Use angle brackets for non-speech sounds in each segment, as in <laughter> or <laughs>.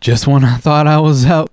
Just when I thought I was out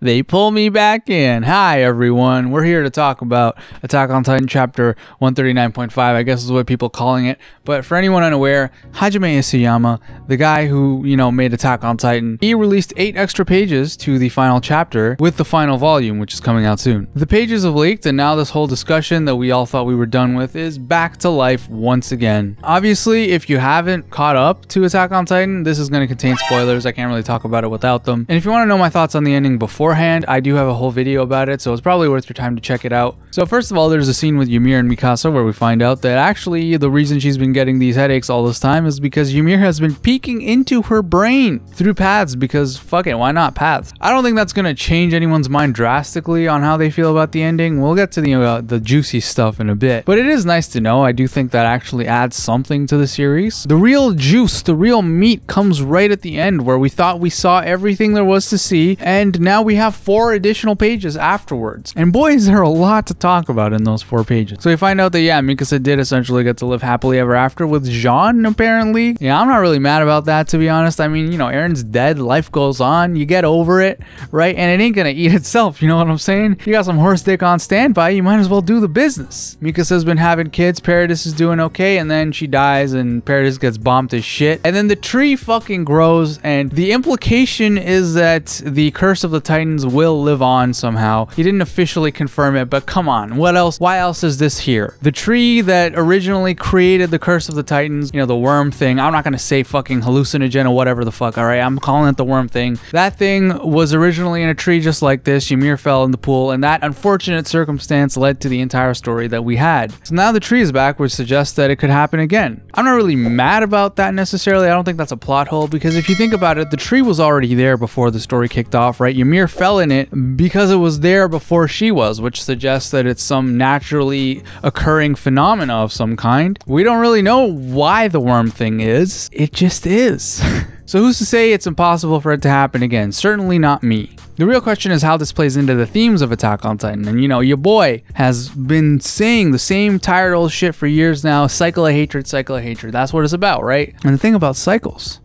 they pull me back in. Hi, everyone. We're here to talk about Attack on Titan Chapter 139.5, I guess is what people calling it. But for anyone unaware, Hajime Isayama, the guy who, you know, made Attack on Titan, he released eight extra pages to the final chapter with the final volume, which is coming out soon. The pages have leaked, and now this whole discussion that we all thought we were done with is back to life once again. Obviously, if you haven't caught up to Attack on Titan, this is going to contain spoilers. I can't really talk about it without them. And if you want to know my thoughts on the ending, happening beforehand. I do have a whole video about it, so it's probably worth your time to check it out. So first of all, there's a scene with Ymir and Mikasa where we find out that actually the reason she's been getting these headaches all this time is because Ymir has been peeking into her brain through paths because fuck it, why not paths? I don't think that's going to change anyone's mind drastically on how they feel about the ending. We'll get to the, uh, the juicy stuff in a bit, but it is nice to know. I do think that actually adds something to the series. The real juice, the real meat comes right at the end where we thought we saw everything there was to see and now we have four additional pages afterwards. And boy, is there a lot to talk about in those four pages. So we find out that, yeah, Mikasa did essentially get to live happily ever after with Jean, apparently. Yeah, I'm not really mad about that, to be honest. I mean, you know, Aaron's dead. Life goes on. You get over it, right? And it ain't gonna eat itself. You know what I'm saying? You got some horse dick on standby. You might as well do the business. Mikasa's been having kids. Paradis is doing okay. And then she dies and Paradis gets bombed to shit. And then the tree fucking grows. And the implication is that the curse of of the Titans will live on somehow. He didn't officially confirm it, but come on, what else? Why else is this here? The tree that originally created the Curse of the Titans, you know, the worm thing. I'm not gonna say fucking hallucinogen or whatever the fuck. All right, I'm calling it the worm thing. That thing was originally in a tree just like this. Ymir fell in the pool, and that unfortunate circumstance led to the entire story that we had. So now the tree is back, which suggests that it could happen again. I'm not really mad about that necessarily. I don't think that's a plot hole because if you think about it, the tree was already there before the story kicked off, right? Ymir fell in it because it was there before she was, which suggests that it's some naturally occurring phenomena of some kind. We don't really know why the worm thing is, it just is. <laughs> so who's to say it's impossible for it to happen again? Certainly not me. The real question is how this plays into the themes of Attack on Titan. And you know, your boy has been saying the same tired old shit for years now cycle of hatred, cycle of hatred. That's what it's about, right? And the thing about cycles,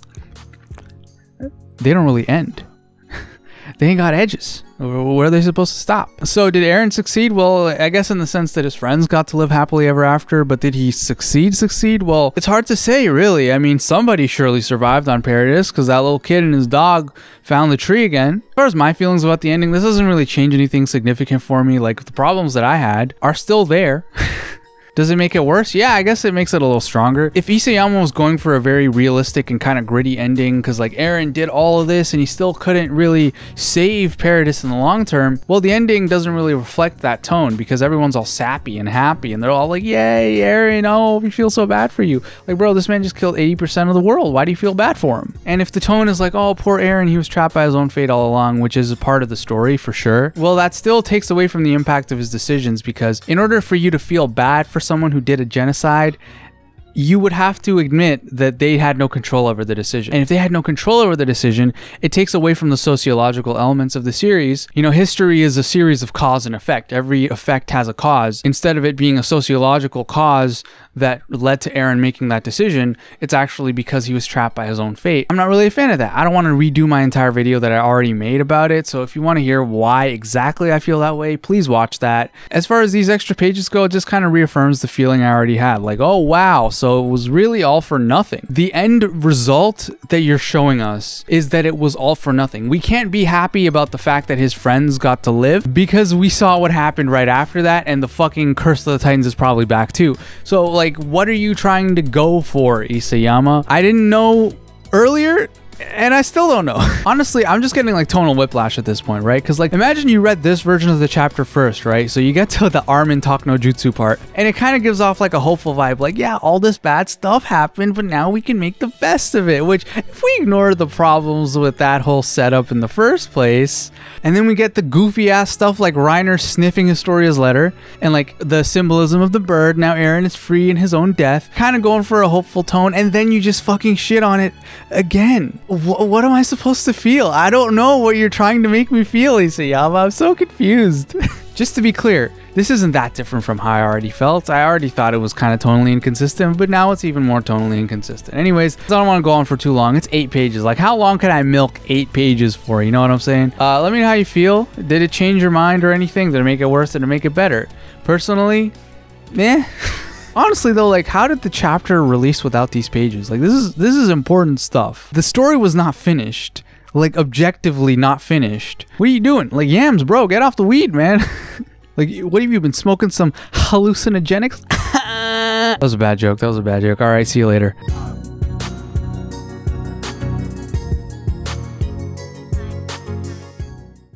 they don't really end they ain't got edges. Where are they supposed to stop? So, did Aaron succeed? Well, I guess in the sense that his friends got to live happily ever after, but did he succeed? Succeed? Well, it's hard to say, really. I mean, somebody surely survived on Paradise because that little kid and his dog found the tree again. As far as my feelings about the ending, this doesn't really change anything significant for me. Like, the problems that I had are still there. <laughs> Does it make it worse? Yeah, I guess it makes it a little stronger. If Isayama was going for a very realistic and kind of gritty ending, because like Aaron did all of this and he still couldn't really save Paradis in the long term, well, the ending doesn't really reflect that tone because everyone's all sappy and happy and they're all like, yay, Aaron, oh, we feel so bad for you. Like, bro, this man just killed 80% of the world. Why do you feel bad for him? And if the tone is like, oh, poor Aaron, he was trapped by his own fate all along, which is a part of the story for sure, well, that still takes away from the impact of his decisions because in order for you to feel bad for someone who did a genocide you would have to admit that they had no control over the decision. And if they had no control over the decision, it takes away from the sociological elements of the series. You know, history is a series of cause and effect. Every effect has a cause. Instead of it being a sociological cause that led to Aaron making that decision, it's actually because he was trapped by his own fate. I'm not really a fan of that. I don't want to redo my entire video that I already made about it. So if you want to hear why exactly I feel that way, please watch that. As far as these extra pages go, it just kind of reaffirms the feeling I already had. Like, oh wow, so so it was really all for nothing. The end result that you're showing us is that it was all for nothing. We can't be happy about the fact that his friends got to live because we saw what happened right after that and the fucking Curse of the Titans is probably back too. So like what are you trying to go for Isayama? I didn't know earlier and I still don't know. <laughs> Honestly, I'm just getting like tonal whiplash at this point, right? Because like, imagine you read this version of the chapter first, right? So you get to the Armin talk no jutsu part, and it kind of gives off like a hopeful vibe, like, yeah, all this bad stuff happened, but now we can make the best of it. Which, if we ignore the problems with that whole setup in the first place, and then we get the goofy ass stuff like Reiner sniffing Historia's letter, and like the symbolism of the bird. Now Aaron is free in his own death, kind of going for a hopeful tone, and then you just fucking shit on it again what am I supposed to feel? I don't know what you're trying to make me feel, Isayama. I'm so confused. <laughs> Just to be clear, this isn't that different from how I already felt. I already thought it was kind of tonally inconsistent, but now it's even more tonally inconsistent. Anyways, I don't want to go on for too long. It's eight pages. Like, how long can I milk eight pages for? You know what I'm saying? Uh, let me know how you feel. Did it change your mind or anything? Did it make it worse? Did it make it better? Personally, meh. <laughs> Honestly though, like how did the chapter release without these pages? Like this is this is important stuff. The story was not finished. Like objectively not finished. What are you doing? Like yams, bro, get off the weed, man. <laughs> like what have you been smoking some hallucinogenics? <laughs> that was a bad joke. That was a bad joke. All right, see you later.